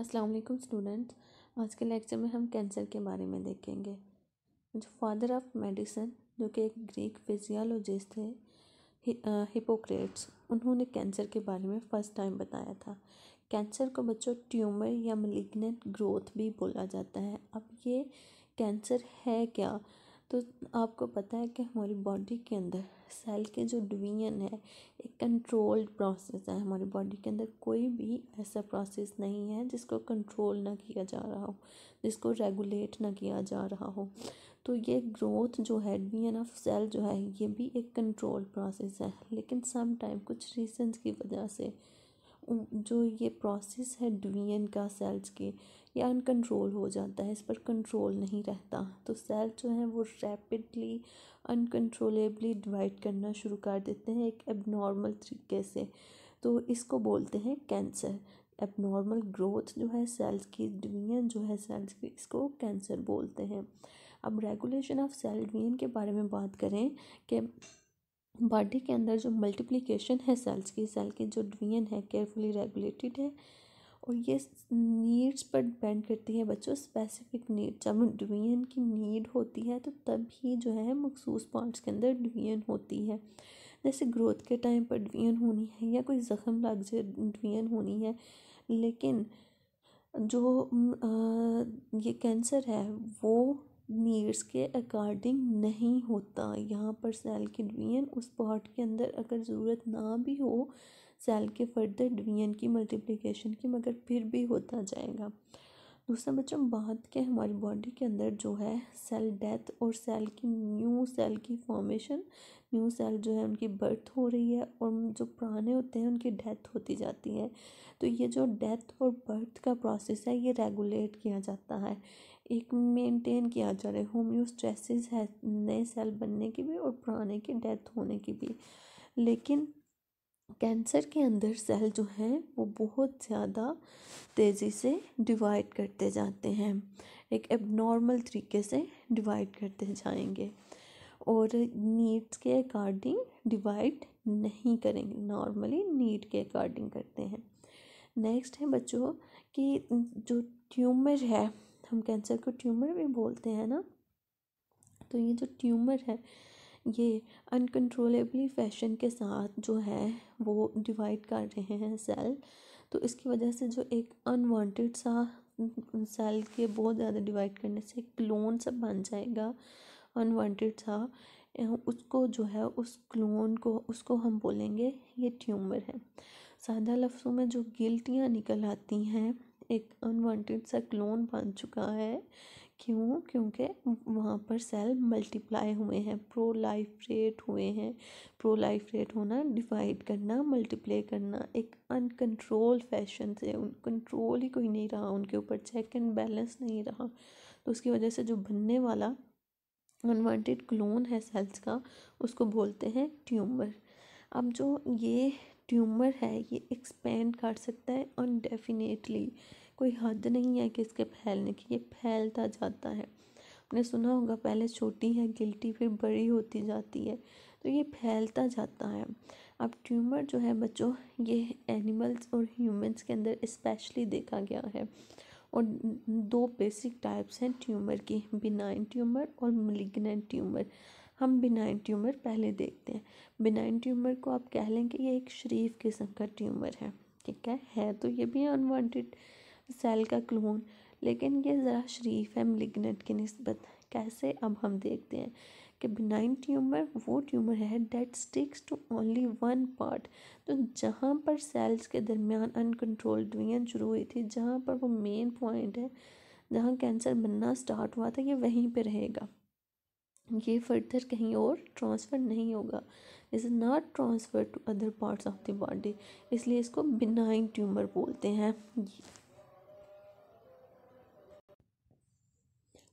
अस्सलाम वालेकुम स्टूडेंट्स आज के लेक्चर में हम कैंसर के बारे में देखेंगे जो फादर ऑफ मेडिसिन जो कि एक ग्रीक फिजियोलॉजिस्ट थे हि, हिपोक्रेट्स उन्होंने कैंसर के बारे में फ़र्स्ट टाइम बताया था कैंसर को बच्चों ट्यूमर या मलिग्नेंट ग्रोथ भी बोला जाता है अब ये कैंसर है क्या तो आपको पता है कि हमारी बॉडी के अंदर सेल के जो डिवीजन है एक कंट्रोल्ड प्रोसेस है हमारी बॉडी के अंदर कोई भी ऐसा प्रोसेस नहीं है जिसको कंट्रोल ना किया जा रहा हो जिसको रेगुलेट ना किया जा रहा हो तो ये ग्रोथ जो है डिवीजन ऑफ सेल जो है ये भी एक कंट्रोल प्रोसेस है लेकिन सम टाइम कुछ रीजन की वजह से जो ये प्रोसेस है डिवीजन का सेल्स के या अनकंट्रोल हो जाता है इस पर कंट्रोल नहीं रहता तो सेल जो हैं वो रैपिडली अनकंट्रोलेबली डिवाइड करना शुरू कर देते हैं एक एबनॉर्मल तरीके से तो इसको बोलते हैं कैंसर एबनॉर्मल ग्रोथ जो है सेल्स की डिवीजन जो है सेल्स की इसको कैंसर बोलते हैं अब रेगुलेशन ऑफ सेल डिवीजन के बारे में बात करें कि बॉडी के अंदर जो मल्टीप्लिकेशन है सेल्स की सेल की जो डिवीजन है केयरफुली रेगुलेटेड है और ये नीड्स पर डिपेंड करती है बच्चों स्पेसिफिक नीड जब डिवीजन की नीड होती है तो तभी जो है मखसूस पॉइंट्स के अंदर डिवीजन होती है जैसे ग्रोथ के टाइम पर डिवीजन होनी है या कोई ज़ख़म लग जाए डिवीजन होनी है लेकिन जो आ, ये कैंसर है वो नीड्स के अकॉर्डिंग नहीं होता यहाँ पर सेल की डिवीजन उस पॉट के अंदर अगर ज़रूरत ना भी हो सेल के फर्दर डिवीजन की मल्टीप्लिकेशन की मगर फिर भी होता जाएगा दूसरा बच्चों बात के हमारी बॉडी के अंदर जो है सेल डेथ और सेल की न्यू सेल की फॉर्मेशन न्यू सेल जो है उनकी बर्थ हो रही है और जो पुराने होते हैं उनकी डेथ होती जाती है तो ये जो डेथ और बर्थ का प्रोसेस है ये रेगुलेट किया जाता है एक मेंटेन किया जा रहा है होम्योस्ट्रेसिस है नए सेल बनने की भी और पुराने की डेथ होने की भी लेकिन कैंसर के अंदर सेल जो हैं वो बहुत ज़्यादा तेज़ी से डिवाइड करते जाते हैं एक एबनॉर्मल तरीके से डिवाइड करते जाएंगे और नीड्स के अकॉर्डिंग डिवाइड नहीं करेंगे नॉर्मली नीड के अकॉर्डिंग करते हैं नेक्स्ट है बच्चों कि जो ट्यूमर है हम कैंसर को ट्यूमर भी बोलते हैं ना तो ये जो ट्यूमर है ये अनकंट्रोलेबली फैशन के साथ जो है वो डिवाइड कर रहे हैं सेल तो इसकी वजह से जो एक अनवांटेड सा सेल के बहुत ज़्यादा डिवाइड करने से क्लोन सब बन जाएगा अनवांटेड सा उसको जो है उस क्लोन को उसको हम बोलेंगे ये ट्यूमर है सादा लफ्ज़ों में जो गिल्टियाँ निकल आती हैं एक अनवांटेड सा क्लोन बन चुका है क्यों क्योंकि वहाँ पर सेल मल्टीप्लाई हुए हैं रेट हुए हैं रेट होना डिवाइड करना मल्टीप्लाई करना एक अनकंट्रोल फैशन से उन कंट्रोल ही कोई नहीं रहा उनके ऊपर चेक एंड बैलेंस नहीं रहा तो उसकी वजह से जो बनने वाला अनवांटेड क्लोन है सेल्स का उसको बोलते हैं ट्यूमर अब जो ये ट्यूमर है ये एक्सपेंड कर सकता है अनडेफिनेटली कोई हद नहीं है कि इसके फैलने की ये फैलता जाता है आपने सुना होगा पहले छोटी है गिल्टी फिर बड़ी होती जाती है तो ये फैलता जाता है अब ट्यूमर जो है बच्चों ये एनिमल्स और ह्यूमंस के अंदर स्पेशली देखा गया है और दो बेसिक टाइप्स हैं ट्यूमर की बिनाइन ट्यूमर और मलिग्नेंट ट्यूमर हम बिनाइन ट्यूमर पहले देखते हैं बिनाइन ट्यूमर को आप कह लें कि ये एक शरीफ किस्म का ट्यूमर है ठीक है है तो ये भी अनवांटेड सेल का क्लोन लेकिन ये ज़रा शरीफ है मलिगनेट की नस्बत कैसे अब हम देखते हैं कि बिनाइन ट्यूमर वो ट्यूमर है that sticks to only one part तो जहाँ पर सेल्स के दरमियान अनकंट्रोल्ड डिवीजन शुरू हुई थी जहाँ पर वो मेन पॉइंट है जहाँ कैंसर बनना स्टार्ट हुआ था ये वहीं पे रहेगा ये फर्दर कहीं और ट्रांसफ़र नहीं होगा is not transfer to other parts of the body इसलिए इसको बिनाइन ट्यूमर बोलते हैं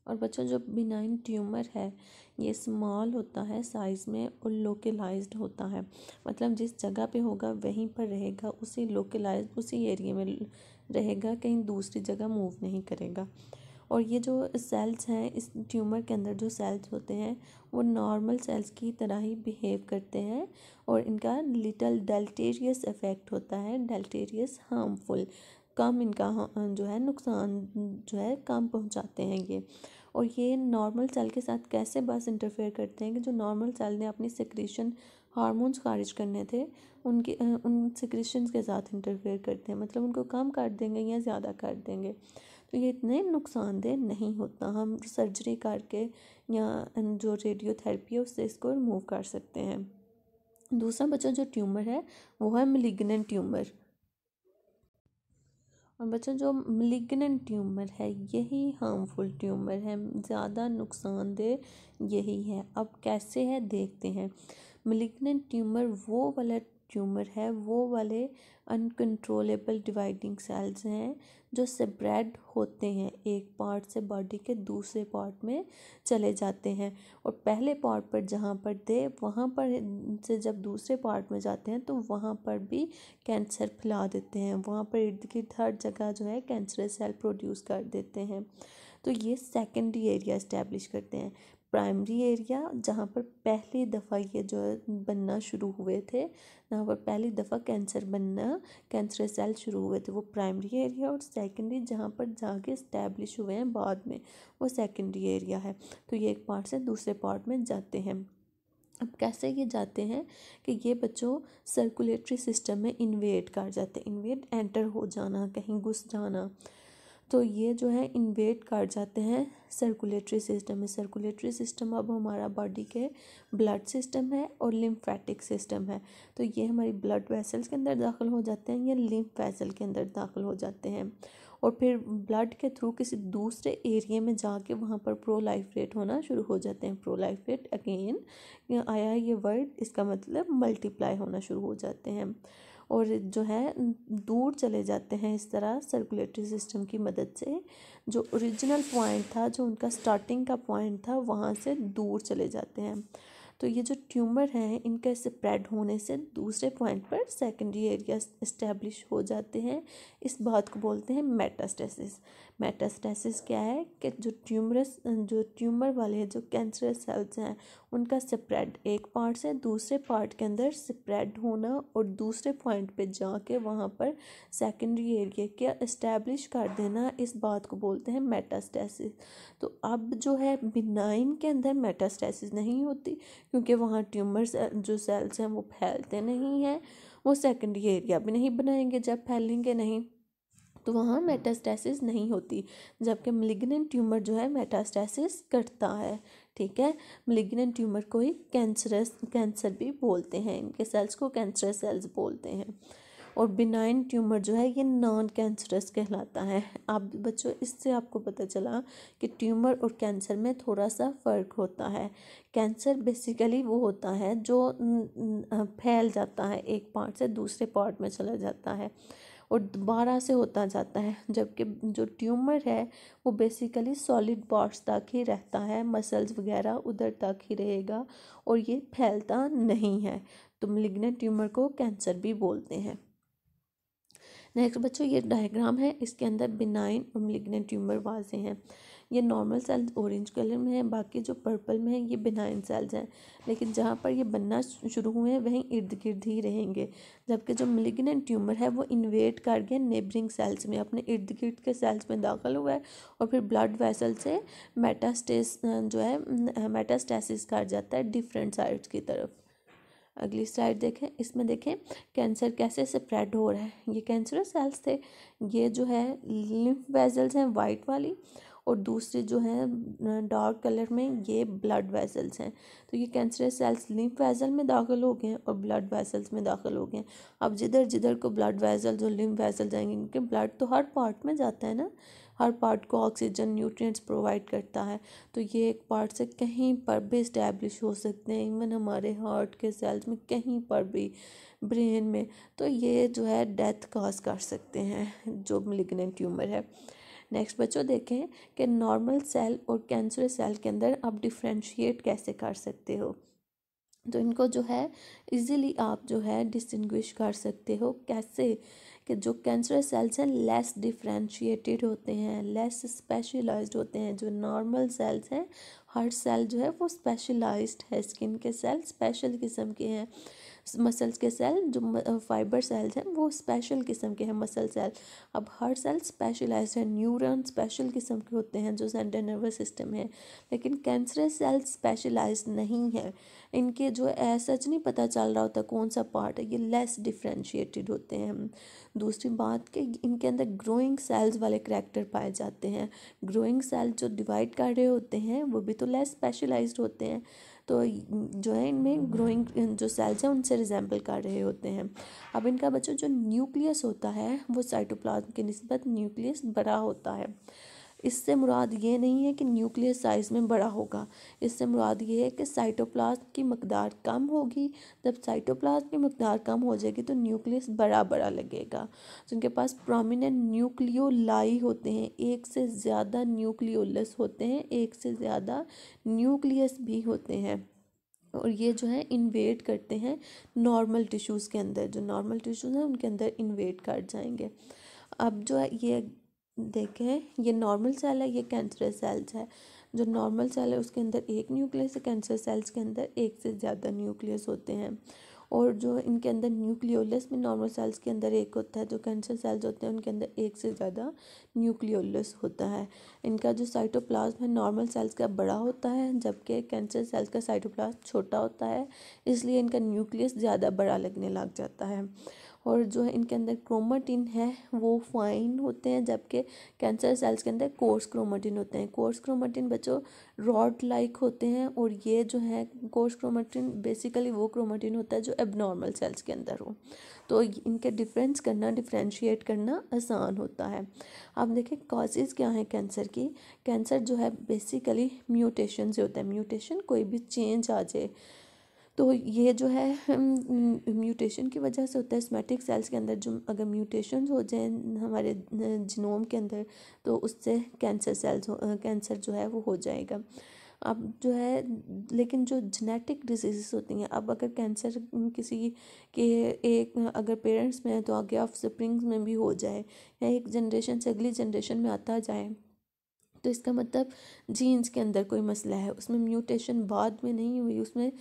और बच्चों जो बिनाइन ट्यूमर है ये स्मॉल होता है साइज़ में और लोकलाइज होता है मतलब जिस जगह पे होगा वहीं पर रहेगा उसी लोकलाइज उसी एरिया में रहेगा कहीं दूसरी जगह मूव नहीं करेगा और ये जो सेल्स हैं इस ट्यूमर के अंदर जो सेल्स होते हैं वो नॉर्मल सेल्स की तरह ही बिहेव करते हैं और इनका लिटल डेल्टेरियस इफ़ेक्ट होता है डेल्टेरियस हार्मफुल कम इनका हाँ, जो है नुकसान जो है कम पहुंचाते हैं ये और ये नॉर्मल सेल के साथ कैसे बस इंटरफेयर करते हैं कि जो नॉर्मल सेल ने अपनी सिक्रेशन हार्मोन्स खारिज करने थे उनके उन सिक्रेशन के साथ इंटरफेयर करते हैं मतलब उनको कम कर देंगे या ज़्यादा कर देंगे तो ये इतने नुकसानदेह नहीं होता हम सर्जरी करके या जो रेडियोथेरेपी है उससे इसको रिमूव कर सकते हैं दूसरा बच्चा जो ट्यूमर है वो है मिलिगनेंट ट्यूमर और बच्चों जो मलिगनेंट ट्यूमर है यही हार्मफुल ट्यूमर है ज़्यादा नुकसानदेह यही है अब कैसे है देखते हैं मलिगनेंट ट्यूमर वो वाला ट्यूमर है वो वाले अनकंट्रोलेबल डिवाइडिंग सेल्स हैं जो सेब्रेड होते हैं एक पार्ट से बॉडी के दूसरे पार्ट में चले जाते हैं और पहले पार्ट पर जहाँ पर थे वहाँ पर से जब दूसरे पार्ट में जाते हैं तो वहाँ पर भी कैंसर फैला देते हैं वहाँ पर इर्द गिर्द हर जगह जो है कैंसर सेल प्रोड्यूस कर देते हैं तो ये सेकेंडरी एरिया इस्टेब्लिश करते हैं प्राइमरी एरिया जहाँ पर पहली दफ़ा ये जो है बनना शुरू हुए थे जहाँ पर पहली दफ़ा कैंसर बनना कैंसर सेल शुरू हुए थे वो प्राइमरी एरिया और सेकेंडरी जहाँ पर जाके इस्टेब्लिश हुए हैं बाद में वो सेकेंडरी एरिया है तो ये एक पार्ट से दूसरे पार्ट में जाते हैं अब कैसे ये जाते हैं कि ये बच्चों सर्कुलेटरी सिस्टम में इन्वेट कर जाते हैं इन्वेट एंटर हो जाना कहीं घुस जाना तो ये जो है इन्वेट कर जाते हैं सर्कुलेटरी सिस्टम में सर्कुलेटरी सिस्टम अब हमारा बॉडी के ब्लड सिस्टम है और लिम्फेटिक सिस्टम है तो ये हमारी ब्लड वेसल्स के अंदर दाखिल हो जाते हैं या लिम्फ वेसल के अंदर दाखिल हो जाते हैं और फिर ब्लड के थ्रू किसी दूसरे एरिया में जाके वहाँ पर प्रोलाइफ्रेट होना शुरू हो जाते हैं प्रोलाइफ्रेट अगेन आया ये वर्ड इसका मतलब मल्टीप्लाई होना शुरू हो जाते हैं और जो है दूर चले जाते हैं इस तरह सर्कुलेटरी सिस्टम की मदद से जो ओरिजिनल पॉइंट था जो उनका स्टार्टिंग का पॉइंट था वहाँ से दूर चले जाते हैं तो ये जो ट्यूमर हैं इनका स्प्रेड होने से दूसरे पॉइंट पर सेकेंडरी एरिया इस्टेब्लिश हो जाते हैं इस बात को बोलते हैं मेटास्टेसिस मेटास्टेसिस क्या है कि जो ट्यूमरस जो ट्यूमर वाले जो कैंसरस सेल्स हैं उनका स्प्रेड एक पार्ट से दूसरे पार्ट के अंदर स्प्रेड होना और दूसरे पॉइंट पे जाके वहाँ पर सेकेंडरी एरिया क्या इस्टेब्लिश कर देना इस बात को बोलते हैं मेटास्टेसिस तो अब जो है बिनाइन के अंदर मेटास्टेसिस नहीं होती क्योंकि वहाँ ट्यूमर जो सेल्स हैं वो फैलते नहीं हैं वो सेकेंडरी एरिया भी नहीं बनाएंगे जब फैलेंगे नहीं तो वहाँ मेटास्टेसिस नहीं होती जबकि मलिग्नेंट ट्यूमर जो है मेटास्टेसिस करता है ठीक है मलिग्नेंट ट्यूमर को ही कैंसरस कैंसर भी बोलते हैं इनके सेल्स को कैंसरस सेल्स बोलते हैं और बिनाइन ट्यूमर जो है ये नॉन कैंसरस कहलाता है आप बच्चों इससे आपको पता चला कि ट्यूमर और कैंसर में थोड़ा सा फ़र्क होता है कैंसर बेसिकली वो होता है जो फैल जाता है एक पार्ट से दूसरे पार्ट में चला जाता है और दोबारा से होता जाता है जबकि जो ट्यूमर है वो बेसिकली सॉलिड पार्ट्स तक ही रहता है मसल्स वगैरह उधर तक ही रहेगा और ये फैलता नहीं है तो मिलिग्नेंट ट्यूमर को कैंसर भी बोलते हैं नेक्स्ट बच्चों ये डायग्राम है इसके अंदर बिनाइन और मिलिग्नेंट ट्यूमर वाजे हैं ये नॉर्मल सेल्स ऑरेंज कलर में है बाकी जो पर्पल में है ये बिनाइन सेल्स हैं लेकिन जहाँ पर ये बनना शुरू हुए हैं वहीं इर्द गिर्द ही रहेंगे जबकि जो मिलिग्नेंट ट्यूमर है वो इन्वेट कर गया नेबरिंग सेल्स में अपने इर्द गिर्द के सेल्स में दाखिल हुआ है और फिर ब्लड वेसल से मेटास्टेस जो है मेटास्टेसिस कर जाता है डिफरेंट साइड्स की तरफ अगली स्लाइड देखें इसमें देखें कैंसर कैसे स्प्रेड हो रहा है ये कैंसर सेल्स थे ये जो है लिम्फ वेजल्स हैं वाइट वाली और दूसरे जो हैं डार्क कलर में ये ब्लड वेसल्स हैं तो ये कैंसरस सेल्स लिम्फ वेसल में दाखिल हो गए हैं और ब्लड वेसल्स में दाखिल हो गए हैं अब जिधर जिधर को ब्लड वेसल्स और लिम्फ वेसल जाएंगे इनके ब्लड तो हर पार्ट में जाता है ना हर पार्ट को ऑक्सीजन न्यूट्रिएंट्स प्रोवाइड करता है तो ये एक पार्ट से कहीं पर भी इस्टेब्लिश हो सकते हैं इवन हमारे हार्ट के सेल्स में कहीं पर भी ब्रेन में तो ये जो है डेथ कॉज कर सकते हैं जो मिलिग्नेंट ट्यूमर है नेक्स्ट बच्चों देखें कि नॉर्मल सेल और कैंसर सेल के अंदर आप डिफ्रेंशिएट कैसे कर सकते हो तो इनको जो है इजीली आप जो है डिस्टिंग्विश कर सकते हो कैसे कि जो कैंसर सेल्स हैं लेस डिफ्रेंशिएटेड होते हैं लेस स्पेशलाइज्ड होते हैं जो नॉर्मल सेल्स हैं हर सेल जो है वो स्पेशलाइज्ड है स्किन के सेल स्पेशल किस्म के हैं मसल्स के सेल जो फाइबर सेल्स हैं वो स्पेशल किस्म के हैं मसल सेल अब हर सेल स्पेशलाइज्ड है न्यूरॉन स्पेशल किस्म के होते हैं जो सेंट्रल नर्वस सिस्टम है लेकिन कैंसरस सेल स्पेशलाइज नहीं है इनके जो है सच नहीं पता चल रहा होता कौन सा पार्ट है ये लेस डिफ्रेंशिएटेड होते हैं दूसरी बात कि इनके अंदर ग्रोइंग सेल्स वाले करेक्टर पाए जाते हैं ग्रोइंग सेल जो डिवाइड कर रहे होते हैं वो भी तो लेस स्पेशलाइज्ड होते हैं तो जो है इनमें ग्रोइंग हम्म। जो सेल्स हैं उनसे रिजेंबल कर रहे होते हैं अब इनका बच्चों जो न्यूक्लियस होता है वो साइटोप्लाज्म के नस्बत न्यूक्लियस बड़ा होता है इससे मुराद ये नहीं है कि न्यूक्लियस साइज़ में बड़ा होगा इससे मुराद ये है कि साइटोप्लाज्म की मकदार कम होगी जब साइटोप्लाज्म की मकदार कम हो जाएगी तो न्यूक्लियस बड़ा बड़ा लगेगा जिनके पास प्रोमिनेंट न्यूक्लियोलाई होते हैं एक से ज़्यादा न्यूक्लियोलस होते हैं एक से ज़्यादा न्यूक्लियस भी होते हैं और ये जो है इन्वेट करते हैं नॉर्मल टिश्यूज़ के अंदर जो नॉर्मल टिश्यूज़ हैं उनके अंदर इन्वेट कर जाएंगे अब जो है ये देखें ये नॉर्मल सेल है ये कैंसरस सेल्स है जो नॉर्मल सेल है उसके अंदर एक न्यूक्लियस है कैंसर सेल्स के अंदर एक से ज़्यादा न्यूक्लियस होते हैं और जो इनके अंदर न्यूक्लियोलस भी नॉर्मल सेल्स के अंदर एक होता है जो कैंसर सेल्स होते हैं उनके अंदर एक से ज़्यादा न्यूक्लियोलस होता है इनका जो साइटोप्लाज्म है नॉर्मल सेल्स का बड़ा होता है जबकि कैंसर सेल्स का साइटोप्लाज्म छोटा होता है इसलिए इनका न्यूक्लियस ज़्यादा बड़ा लगने लग जाता है और जो है इनके अंदर क्रोमाटिन है वो फाइन होते हैं जबकि कैंसर सेल्स के अंदर कोर्स क्रोमाटिन होते हैं कोर्स क्रोमाटिन बच्चों रॉड लाइक होते हैं और ये जो है कोर्स क्रोमाटिन बेसिकली वो क्रोमाटिन होता है जो एबनॉर्मल सेल्स के अंदर हो तो इनके डिफरेंस करना डिफ्रेंशिएट करना आसान होता है अब देखें कॉजेज़ क्या हैं कैंसर की कैंसर जो है बेसिकली म्यूटेशन से होता है म्यूटेशन कोई भी चेंज आ जाए तो ये जो है म्यूटेशन की वजह से होता है स्मेटिक सेल्स के अंदर जो अगर म्यूटेशन हो जाए हमारे जिनोम के अंदर तो उससे कैंसर सेल्स कैंसर जो है वो हो जाएगा अब जो है लेकिन जो जेनेटिक डिजीज़ होती हैं अब अगर कैंसर किसी के एक अगर पेरेंट्स में है तो आगे ऑफ स्प्रिंग्स में भी हो जाए या एक जनरेशन से अगली जनरेशन में आता जाए तो इसका मतलब जीन्स के अंदर कोई मसला है उसमें म्यूटेशन बाद में नहीं हुई उसमें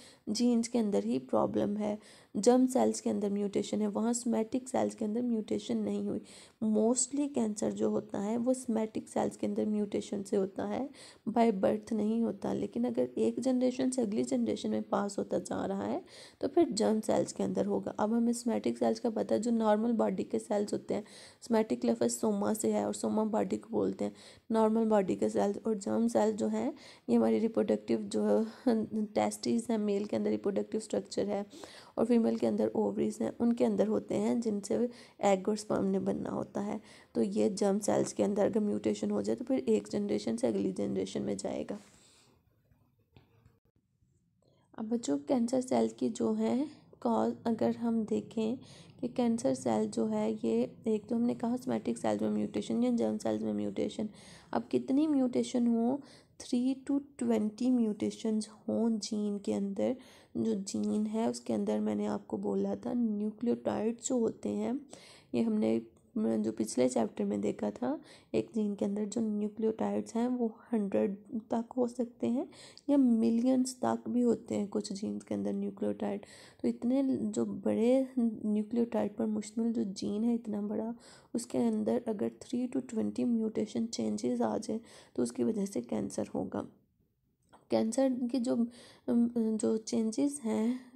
जीन्स के अंदर ही प्रॉब्लम है जर्म सेल्स के अंदर म्यूटेशन है वहाँ स्मेटिक सेल्स के अंदर म्यूटेशन नहीं हुई मोस्टली कैंसर जो होता है वो स्मेटिक सेल्स के अंदर म्यूटेशन से होता है बाय बर्थ नहीं होता लेकिन अगर एक जनरेशन से अगली जनरेशन में पास होता जा रहा है तो फिर जर्म सेल्स के अंदर होगा अब हमें स्मेटिक सेल्स का पता है जो नॉर्मल बॉडी के सेल्स होते हैं स्मेटिक लफज सोमा से है और सोमा बॉडी को बोलते हैं नॉर्मल बॉडी के सेल्स और जर्म सेल्स जो हैं ये हमारी रिप्रोडक्टिव जो टेस्टिस है मेल के अंदर रिप्रोडक्टिव स्ट्रक्चर है और फीमेल के अंदर ओवरीज हैं उनके अंदर होते हैं जिनसे एग और स्पर्म ने बनना होता है तो ये जर्म सेल्स के अंदर अगर म्यूटेशन हो जाए तो फिर एक जनरेशन से अगली जनरेशन में जाएगा अब बच्चों कैंसर सेल की जो है कॉज अगर हम देखें कि कैंसर सेल जो है ये एक तो हमने कहा सोमेटिक सेल्स में म्यूटेशन या जर्म सेल्स में म्यूटेशन अब कितनी म्यूटेशन हो थ्री टू ट्वेंटी म्यूटेशंस हों जीन के अंदर जो जीन है उसके अंदर मैंने आपको बोला था न्यूक्लियोटाइड्स जो होते हैं ये हमने जो पिछले चैप्टर में देखा था एक जीन के अंदर जो न्यूक्लियोटाइड्स हैं वो हंड्रेड तक हो सकते हैं या मिलियंस तक भी होते हैं कुछ जीन्स के अंदर न्यूक्लियोटाइड तो इतने जो बड़े न्यूक्लियोटाइड पर मुश्तमिल जो जीन है इतना बड़ा उसके अंदर अगर three to twenty mutation changes आ जाए तो उसकी वजह से कैंसर होगा कैंसर के जो जो चेंजेस हैं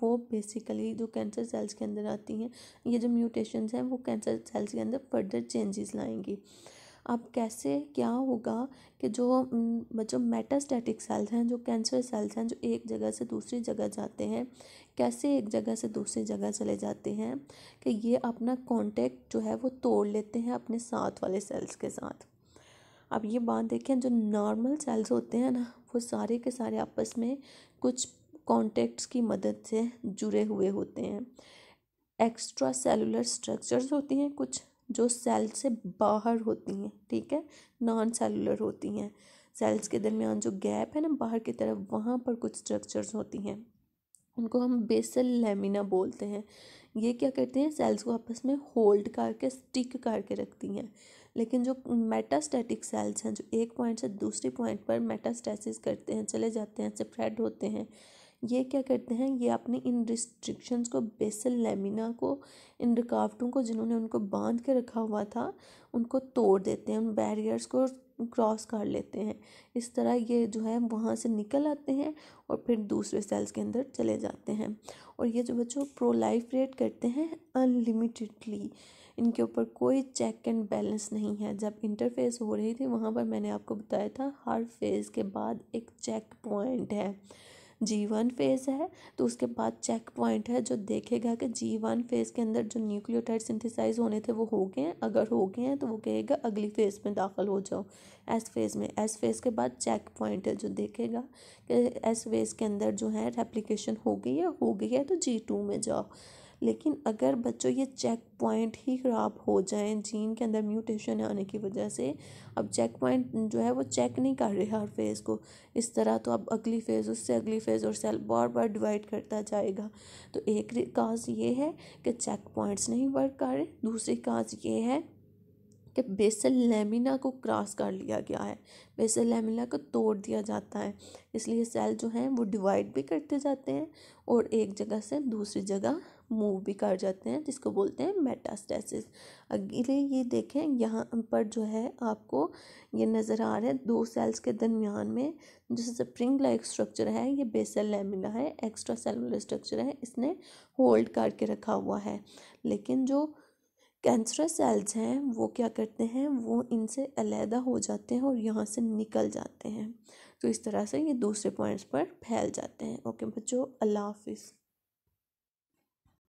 वो बेसिकली जो कैंसर सेल्स के अंदर आती हैं ये जो म्यूटेशंस हैं वो कैंसर सेल्स के अंदर फर्दर चेंजेस लाएंगी अब कैसे क्या होगा कि जो जो मेटास्टैटिक सेल्स हैं जो कैंसर सेल्स हैं जो एक जगह से दूसरी जगह जाते हैं कैसे एक जगह से दूसरी जगह चले जाते हैं कि ये अपना कांटेक्ट जो है वो तोड़ लेते हैं अपने साथ वाले सेल्स के साथ अब ये बात देखें जो नॉर्मल सेल्स होते हैं ना वो सारे के सारे आपस में कुछ कॉन्टेक्ट्स की मदद से जुड़े हुए होते हैं एक्स्ट्रा सेलुलर स्ट्रक्चर्स होती हैं कुछ जो सेल से बाहर होती हैं ठीक है नॉन सेलुलर होती हैं सेल्स के दरमियान जो गैप है ना बाहर की तरफ वहाँ पर कुछ स्ट्रक्चर्स होती हैं उनको हम बेसल लेमिना बोलते हैं ये क्या करते हैं सेल्स को आपस में होल्ड करके स्टिक करके रखती हैं लेकिन जो मेटास्टेटिक सेल्स हैं जो एक पॉइंट से दूसरे पॉइंट पर मेटास्टेसिस करते हैं चले जाते हैं स्प्रेड होते हैं ये क्या करते हैं ये अपने इन रिस्ट्रिक्शंस को बेसल लेमिना को इन रुकावटों को जिन्होंने उनको बांध के रखा हुआ था उनको तोड़ देते हैं उन बैरियर्स को क्रॉस कर लेते हैं इस तरह ये जो है वहाँ से निकल आते हैं और फिर दूसरे सेल्स के अंदर चले जाते हैं और ये जो बच्चों प्रो लाइफ रेट करते हैं अनलिमिटेडली इनके ऊपर कोई चेक एंड बैलेंस नहीं है जब इंटरफेस हो रही थी वहाँ पर मैंने आपको बताया था हर फेज़ के बाद एक चेक पॉइंट है जी वन फेज़ है तो उसके बाद चेक पॉइंट है जो देखेगा कि जी वन फेज़ के अंदर जो न्यूक्लियोटाइड सिंथेसाइज होने थे वो हो गए हैं अगर हो गए हैं तो वो कहेगा अगली फ़ेज़ में दाखिल हो जाओ एस फेज़ में एस फेज़ के बाद चेक पॉइंट है जो देखेगा कि एस फेज़ के अंदर जो है रेप्लीकेशन हो गई है हो गई है तो जी टू में जाओ लेकिन अगर बच्चों ये चेक पॉइंट ही ख़राब हो जाए जीन के अंदर म्यूटेशन आने की वजह से अब चेक पॉइंट जो है वो चेक नहीं कर रहे हर फेज़ को इस तरह तो अब अगली फेज़ उससे अगली फेज़ और सेल बार बार डिवाइड करता जाएगा तो एक काज ये है कि चेक पॉइंट्स नहीं वर्क कर रहे दूसरी काज ये है कि बेसल लेमिना को क्रॉस कर लिया गया है बेसल लेमिना को तोड़ दिया जाता है इसलिए सेल जो हैं वो डिवाइड भी करते जाते हैं और एक जगह से दूसरी जगह मूव भी कर जाते हैं जिसको बोलते हैं मेटास्टेसिस अगले ये देखें यहाँ पर जो है आपको ये नज़र आ रहा है दो सेल्स के दरमियान में जो स्प्रिंग लाइक स्ट्रक्चर है ये बेसल लेमिना है एक्स्ट्रा सेलुलर स्ट्रक्चर है इसने होल्ड करके रखा हुआ है लेकिन जो कैंसरस सेल्स हैं वो क्या करते हैं वो इनसे अलहदा हो जाते हैं और यहाँ से निकल जाते हैं तो इस तरह से ये दूसरे पॉइंट्स पर फैल जाते हैं ओके बच्चों अल्लाह हाफिज़